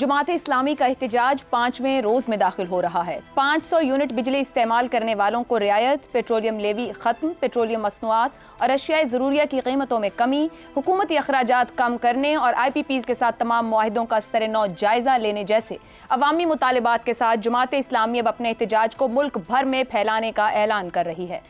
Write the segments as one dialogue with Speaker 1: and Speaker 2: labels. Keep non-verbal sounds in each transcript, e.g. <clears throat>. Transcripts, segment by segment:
Speaker 1: जमात इस्लामी का एहतजाज पाँचवें रोज़ में दाखिल हो रहा है पाँच सौ यूनिट बिजली इस्तेमाल करने वालों को रियायत पेट्रोलियम लेवी ख़त्म पेट्रोलियम मसनूआत और अशियाए ज़रूरिया की कीमतों में कमी हुकूमती अखराज कम करने और आई पी पीज़ के साथ तमाम माहदों का सर नौ जायज़ा लेने जैसे अवामी मुतालबात के साथ जमात इस्लामी अब अपने एहतजाज को मुल्क भर में फैलाने का ऐलान कर रही है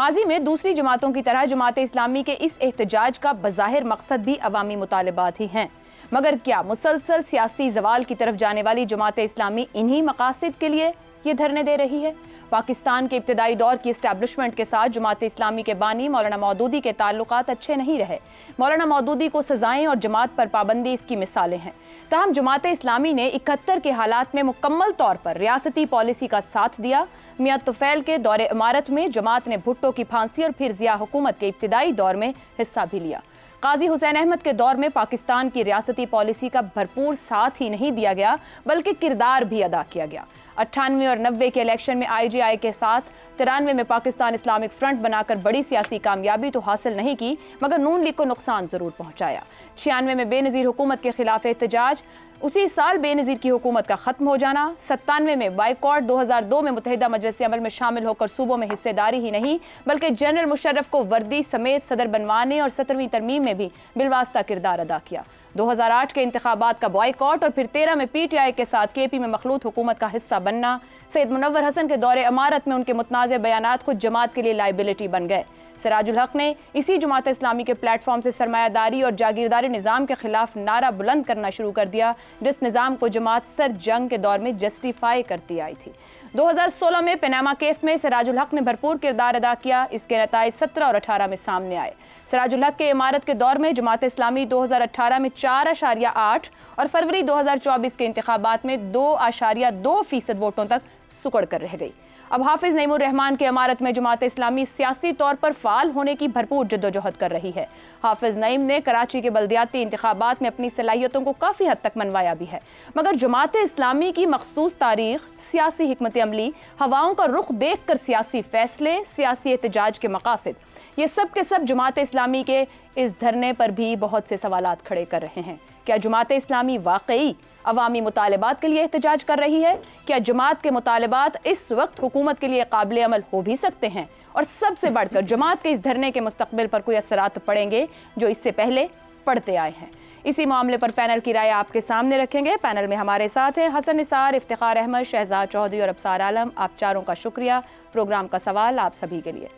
Speaker 1: माजी में दूसरी जमातों की तरह जमात इस्लामी के इस एहतजाज का बज़ाहिर मकसद भी अवामी मुतालबात ही हैं मगर क्या मुसलसल सियासी जवाल की तरफ जाने वाली जमात इस्लामी इन्हीं मकासद के लिए ये धरने दे रही है पाकिस्तान के इब्तदाई दौर की इस्टेबलिशमेंट के साथ जमात इस्लामी के बानी मौलाना मौदूदी के ताल्लुक अच्छे नहीं रहे मौलाना मौदूदी को सजाएं और जमात पर पाबंदी इसकी मिसालें हैं तहम जमात इस्लामी ने इकहत्तर के हालात में मुकम्मल तौर पर रियासती पॉलिसी का साथ दिया मियाँ तुफैल के दौरे इमारत में जमात ने भुट्टो की फांसी और फिर जिया हुकूमत के इब्तदाई दौर में हिस्सा भी लिया काजी हुसैन अहमद के दौर में पाकिस्तान की रियासती पॉलिसी का भरपूर साथ ही नहीं दिया गया बल्कि किरदार भी अदा किया गया अट्ठानवे और नब्बे के इलेक्शन में आईजीआई के साथ तिरानवे में पाकिस्तान इस्लामिक फ्रंट बनाकर बड़ी सियासी कामयाबी तो हासिल नहीं की मगर नून लीग को नुकसान जरूर पहुंचाया छियानवे में बेनजीर हुकूमत के खिलाफ एहतजाज उसी साल बेनज़ीर की हुकूमत का ख़त्म हो जाना सत्तानवे में बाइकॉट 2002 में मुतहदा मजलिस अमल में शामिल होकर सूबों में हिस्सेदारी ही नहीं बल्कि जनरल मुशर्रफ को वर्दी समेत सदर बनवाने और सत्रहवीं तरमीम में भी बिलवास्ता किरदार अदा किया 2008 के इंतबात का बॉयकॉट और फिर तेरह में पी टी आई के साथ के पी में मखलूत हुकूमत का हिस्सा बनना सैद मुनवर हसन के दौरे अमारत में उनके मुतनाज़ बयान खुद जमात के लिए लाइबिलिटी बन गए सराजुल हक ने इसी जमात इस्लामी के प्लेटफॉर्म से सरमायादारी और जागीरदारी निज़ाम के खिलाफ नारा बुलंद करना शुरू कर दिया जिस निज़ाम को जमात सर जंग के दौर में जस्टिफाई करती आई थी 2016 में पनामा केस में सराजुल हक ने भरपूर किरदार अदा किया इसके नतज 17 और 18 में सामने आए सराजुल हक के इमारत के दौर में जमात इस्लामी 2018 में चार आशारिया आठ और फरवरी 2024 के इंतबात में दो आशारिया दो फीसद वोटों तक सुकड़ कर रह गई अब हाफिज नईमुर रहमान की इमारत में जमात इस्लामी सियासी तौर पर फाल होने की भरपूर जद्दोजहद कर रही है हाफिज नईम ने कराची के बल्दियाती इंतबात में अपनी सलाहियतों को काफ़ी हद तक मनवाया भी है मगर जमात इस्लामी की मखसूस तारीख सियासी हमत अमली हवाओं का रुख देख कर सियासी फैसले सियासी एहतजाज के मकासद ये सब के सब जमात इस्लामी के इस धरने पर भी बहुत से सवाल खड़े कर रहे हैं क्या जमात इस्लामी वाकई अवामी मुतालबात के लिए एहतजाज कर रही है क्या जमात के मुतालबात इस वक्त हुकूमत के लिए काबिल अमल हो भी सकते हैं और सबसे बढ़कर जमात के इस धरने के मुस्तबिल पर कोई असरात पड़ेंगे जो इससे पहले पढ़ते आए हैं इसी मामले पर पैनल की राय आपके सामने रखेंगे पैनल में हमारे साथ हैं हसन निसार इफ्तार अहमद शहजाद चौधरी और अबसार आलम आप चारों का शुक्रिया प्रोग्राम का सवाल आप सभी के लिए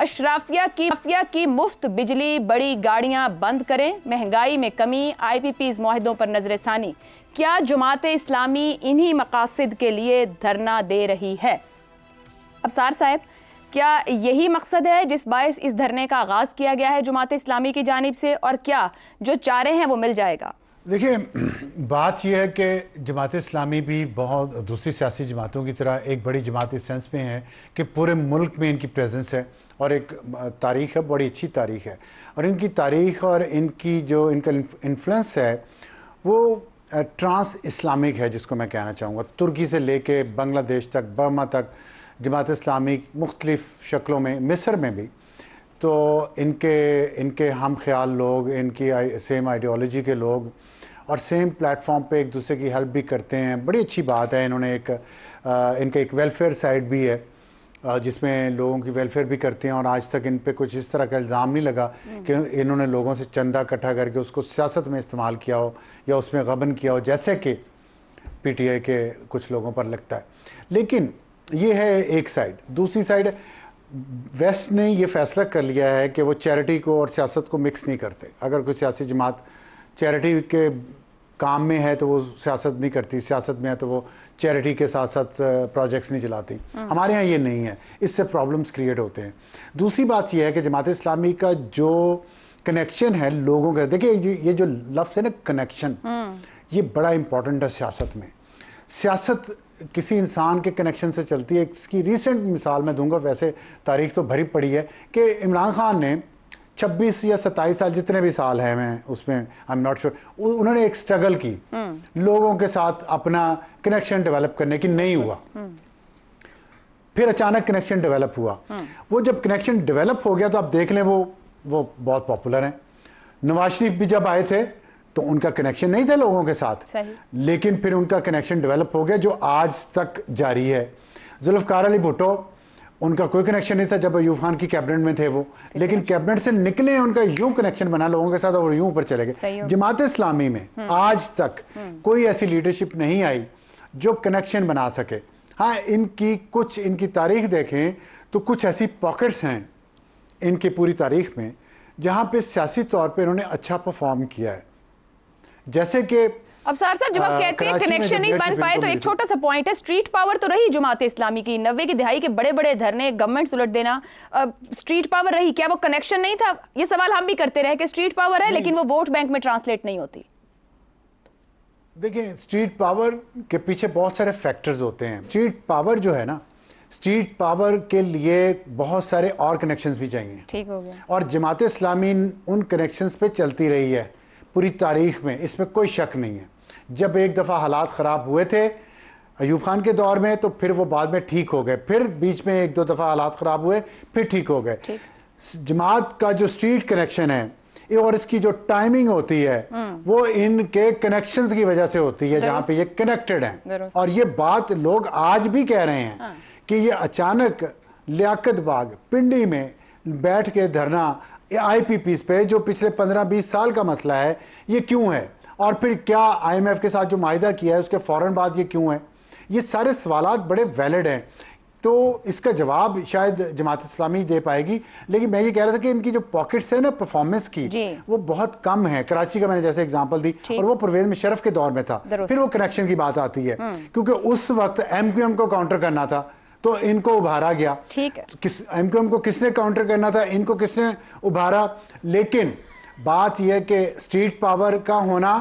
Speaker 1: अशराफिया की माफिया की मुफ्त बिजली बड़ी गाड़ियां बंद करें महंगाई में कमी आई पी पीज पर नजर षानी क्या जमात इस्लामी इन्हीं मकासद के लिए धरना दे रही है अफसार साहब क्या यही मकसद है जिस बायस इस धरने का आगाज़ किया गया है जमात इस्लामी की जानब से और क्या जो चारे हैं वो मिल जाएगा
Speaker 2: देखिए बात यह है कि जमात इस्लामी भी बहुत दूसरी सियासी जमातों की तरह एक बड़ी जमात इस सेंस में है कि पूरे मुल्क में इनकी प्रेजेंस है और एक तारीख है बड़ी अच्छी तारीख है और इनकी तारीख और इनकी जो इनका इन्फ्लुएंस है वो ट्रांस इस्लामिक है जिसको मैं कहना चाहूँगा तुर्की से लेके बांग्लादेश तक बर्मा तक जमात इस्लामिक मुख्तलिफ़ शक्लों में मिस्र में भी तो इनके इनके हम ख्याल लोग इनकी आए, सेम आइडियोलॉजी के लोग और सेम प्लेटफॉर्म पे एक दूसरे की हेल्प भी करते हैं बड़ी अच्छी बात है इन्होंने एक आ, इनका एक वेलफेयर साइड भी है जिसमें लोगों की वेलफेयर भी करते हैं और आज तक इन पर कुछ इस तरह का इल्ज़ाम नहीं लगा कि इन्होंने लोगों से चंदा इकट्ठा करके उसको सियासत में इस्तेमाल किया हो या उसमें गबन किया हो जैसे कि पीटीआई के कुछ लोगों पर लगता है लेकिन ये है एक साइड दूसरी साइड वेस्ट ने ये फैसला कर लिया है कि वो चैरिटी को और सियासत को मिक्स नहीं करते अगर कोई सियासी जमात चैरिटी के काम में है तो वो सियासत नहीं करती सियासत में है तो वो चैरिटी के साथ साथ प्रोजेक्ट्स नहीं चलाती हाँ। हमारे यहाँ ये नहीं है इससे प्रॉब्लम्स क्रिएट होते हैं दूसरी बात यह है कि जमात इस्लामी का जो कनेक्शन है लोगों का देखिए ये जो लफ्ज़ है ना कनेक्शन हाँ। ये बड़ा इम्पॉर्टेंट है सियासत में सियासत किसी इंसान के कनेक्शन से चलती है इसकी रिसेंट मिसाल मैं दूंगा वैसे तारीख तो भरी पड़ी है कि इमरान खान ने छब्बीस या सत्ताईस साल जितने भी साल हैं मैं उसमें आई एम नॉट श्योर उन्होंने एक स्ट्रगल की हम्म। लोगों के साथ अपना कनेक्शन डेवलप करने की नहीं हुआ हम्म। फिर अचानक कनेक्शन डेवलप हुआ हम्म। वो जब कनेक्शन डेवलप हो गया तो आप देख लें वो वो बहुत पॉपुलर हैं नवाज शरीफ भी जब आए थे तो उनका कनेक्शन नहीं था लोगों के साथ लेकिन फिर उनका कनेक्शन डेवलप हो गया जो आज तक जारी है जुल्फकार अली भुट्टो उनका कोई कनेक्शन नहीं था जब अयूब खान की कैबिनेट में थे वो लेकिन कैबिनेट से निकले उनका यूं कनेक्शन बना लोगों के साथ और यूं ऊपर चले गए जमात इस्लामी में हम्म। आज तक हम्म। कोई ऐसी लीडरशिप नहीं आई जो कनेक्शन बना सके हाँ इनकी कुछ इनकी तारीख देखें तो कुछ ऐसी पॉकेट्स हैं इनकी पूरी तारीख में जहाँ पे सियासी तौर पे इन्होंने अच्छा परफॉर्म किया है जैसे कि
Speaker 1: अब सर साहब जब आप हाँ, कहते हैं कनेक्शन नहीं बन पाए तो एक छोटा सा पॉइंट है स्ट्रीट पावर तो रही जमात इस्लामी की नब्बे की दिहाई के बड़े बड़े धरने गवर्नमेंट उलट देना स्ट्रीट पावर रही क्या वो कनेक्शन नहीं था ये सवाल हम भी करते रहे कि स्ट्रीट पावर है लेकिन वो वोट बैंक में ट्रांसलेट नहीं होती
Speaker 2: देखिए स्ट्रीट पावर के पीछे बहुत सारे फैक्टर्स होते हैं स्ट्रीट पावर जो है ना स्ट्रीट पावर के लिए बहुत सारे और कनेक्शंस भी चाहिए ठीक हो गया और जमात इस्लामी उन कनेक्शंस पे चलती रही है पूरी तारीख में इसमें कोई शक नहीं है जब एक दफ़ा हालात ख़राब हुए थे अयूब खान के दौर में तो फिर वो बाद में ठीक हो गए फिर बीच में एक दो दफ़ा हालात ख़राब हुए फिर ठीक हो गए जमात का जो स्ट्रीट कनेक्शन है और इसकी जो टाइमिंग होती है हम्म। वो इनके कनेक्शंस की वजह से होती है जहां पे ये कनेक्टेड हैं और ये बात लोग आज भी कह रहे हैं हाँ। कि ये अचानक लियाकत बाग पिंडी में बैठ के धरना आईपीपीस पे जो पिछले 15-20 साल का मसला है ये क्यों है और फिर क्या आईएमएफ के साथ जो माहिदा किया है उसके फौरन बाद ये क्यों है ये सारे सवाल बड़े वैलिड हैं तो इसका जवाब शायद जमात इस्लामी दे पाएगी लेकिन मैं ये कह रहा था कि इनकी जो पॉकेट्स है ना परफॉर्मेंस की वो बहुत कम है कराची का मैंने जैसे एग्जांपल दी और वो परवेज मुशरफ के दौर में था फिर वो कनेक्शन की बात आती है हम्म। क्योंकि उस वक्त एम क्यू एम को काउंटर करना था तो इनको उभारा गया ठीक है किस एम को किसने काउंटर करना था इनको किसने उभारा लेकिन बात यह कि स्ट्रीट पावर का होना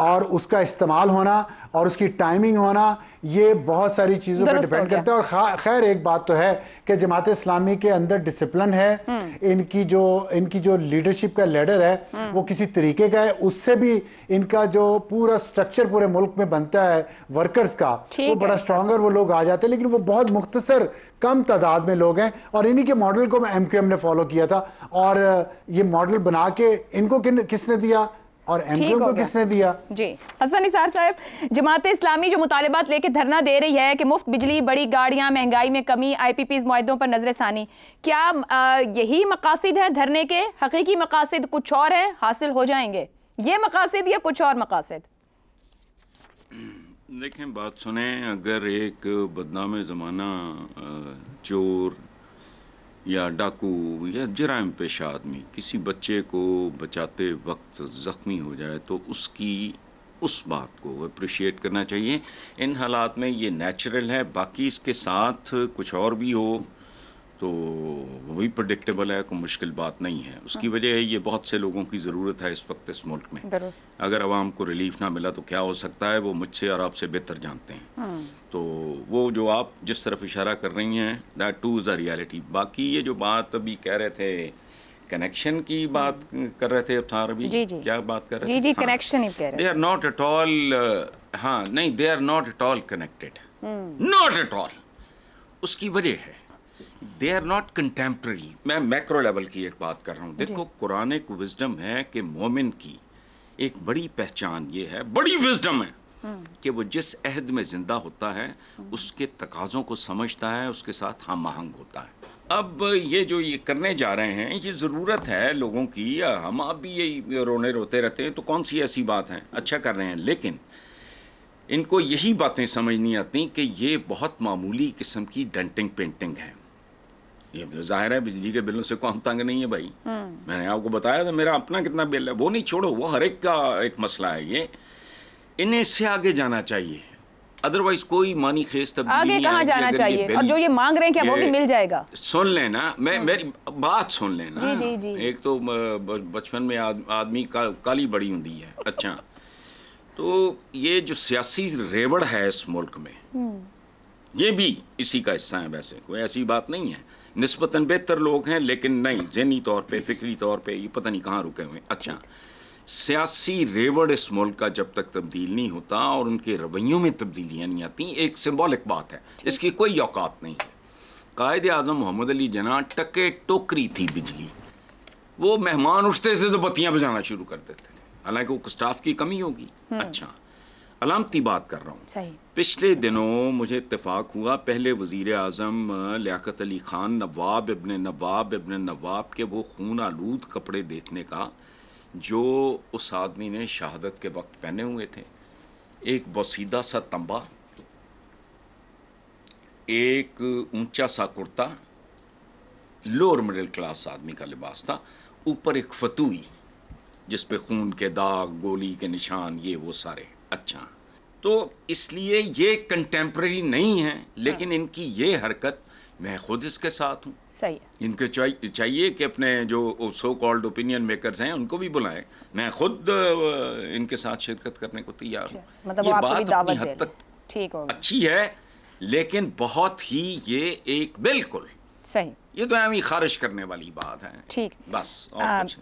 Speaker 2: और उसका इस्तेमाल होना और उसकी टाइमिंग होना ये बहुत सारी चीज़ों पर डिपेंड करता है और खैर एक बात तो है कि जमात इस्लामी के अंदर डिसिप्लिन है हम्म। इनकी जो इनकी जो लीडरशिप का लेडर है हम्म। वो किसी तरीके का है उससे भी इनका जो पूरा स्ट्रक्चर पूरे मुल्क में बनता है वर्कर्स का वो बड़ा स्ट्रॉन्ग वो लोग आ जाते हैं लेकिन वो बहुत मुख्तसर कम तादाद में लोग हैं और इन्हीं के मॉडल को एम ने फॉलो किया था और ये मॉडल बना के इनको किसने दिया और एम्ब्रियो को किसने दिया
Speaker 1: जी हसन निसार साहब जमात इस्लामी जो मुतालबात लेके धरना दे रही है कि मुफ्त बिजली बड़ी गाड़ियां महंगाई में कमी आई पी पीज माहों पर नजर सानी क्या आ, यही मकासद है धरने के हकीकी मकासद कुछ और है हासिल हो जाएंगे ये मकासद या कुछ और मकासद
Speaker 3: <clears throat> देखें बात सुने अगर एक बदनाम ज़माना चोर या डाकू या जराम पेशा आदमी किसी बच्चे को बचाते वक्त ज़ख्मी हो जाए तो उसकी उस बात को अप्रिशिएट करना चाहिए इन हालात में ये नेचुरल है बाकी इसके साथ कुछ और भी हो तो वही प्रडिक्टेबल है कोई मुश्किल बात नहीं है उसकी हाँ। वजह है ये बहुत से लोगों की ज़रूरत है इस वक्त इस मुल्क में अगर आवाम को रिलीफ ना मिला तो क्या हो सकता है वो मुझसे और आपसे बेहतर जानते हैं हाँ। तो वो जो आप जिस तरफ इशारा कर रही हैं that too is the reality बाकी ये जो बात अभी कह रहे थे कनेक्शन की बात हम्म। कर रहे थे अफ्तार अभी जी जी। क्या बात कर रहे जी थे? जी
Speaker 1: कनेक्शन हाँ। He they
Speaker 3: are not at all हाँ नहीं they are not at all connected not at all उसकी वजह है दे आर नॉट कंटेम्प्रेरी मैं मैक्रो लेवल की एक बात कर रहा हूँ देखो एक विजडम है कि मोमिन की एक बड़ी पहचान ये है बड़ी विजडम है हम्म। कि वो जिस अहद में ज़िंदा होता है हम्म। उसके तकाज़ों को समझता है उसके साथ हम आहंग होता है अब ये जो ये करने जा रहे हैं ये ज़रूरत है लोगों की हम आप भी ये रोने रोते रहते हैं तो कौन सी ऐसी बात है अच्छा कर रहे हैं लेकिन इनको यही बातें समझ नहीं आती कि ये बहुत मामूली किस्म की डेंटिंग पेंटिंग है ये तो जाहिर है बिजली के बिलों से कौन तंग नहीं है भाई हम्म। मैंने आपको बताया था मेरा अपना कितना बिल है वो नहीं छोड़ो वो हर एक का एक मसला है ये इन्हें इससे आगे जाना चाहिए अदरवाइज कोई मानी खेस तब आगे कहाँ जाना चाहिए और जो ये
Speaker 1: मांग रहे हैं क्या वो भी मिल जाएगा
Speaker 3: सुन लेना मैं हम्म। मेरी बात सुन लेना जी जी जी एक तो बचपन में आदमी का, काली बड़ी होती है अच्छा तो ये जो सियासी रेवड़ है इस मुल्क में हम्म। ये भी इसी का हिस्सा है वैसे कोई ऐसी बात नहीं है नस्बता बेहतर लोग हैं लेकिन नहीं जहनी तौर पर फिक्री तौर पर ये पता नहीं कहाँ रुके हुए अच्छा सियासी रेवड़ इस मुल्क का जब तक तब्दील नहीं होता और उनके रवैयों में तब्दीलियाँ नहीं आती एक सिम्बॉलिक बात है इसकी कोई औकात नहीं है कायद अजम मोहम्मद अली जना टके टोकरी थी बिजली वो मेहमान उठते थे तो बत्तियाँ बजाना शुरू कर देते थे हालांकि वो स्टाफ की कमी होगी हम्म। अच्छा अलामती बात कर रहा हूँ पिछले दिनों मुझे इतफाक़ हुआ पहले वज़ी अजम लियाकत अली ख़ान नवाब इबन नवाब इबन नवाब के वो खून आलूद कपड़े देखने का जो उस आदमी ने शहादत के वक्त पहने हुए थे एक बसीदा सा तंबा एक ऊंचा सा कुर्ता लोअर मिडिल क्लास आदमी का लिबास था ऊपर एक फतूई जिस पे खून के दाग गोली के निशान ये वो सारे अच्छा तो इसलिए ये कंटेम्प्रेरी नहीं है लेकिन हाँ। इनकी ये हरकत मैं खुद इसके साथ हूँ सही है इनके चाहिए चाहिए कि अपने जो सो कॉल्ड ओपिनियन मेकर्स हैं उनको भी बुलाएं मैं खुद इनके साथ शिरकत करने को तैयार हूँ अच्छा, मतलब ये बात अपनी हद तक ठीक हो अच्छी है लेकिन बहुत ही ये एक बिल्कुल सही ये तो हमें खारिज करने वाली बात है ठीक बस और आ, कुछ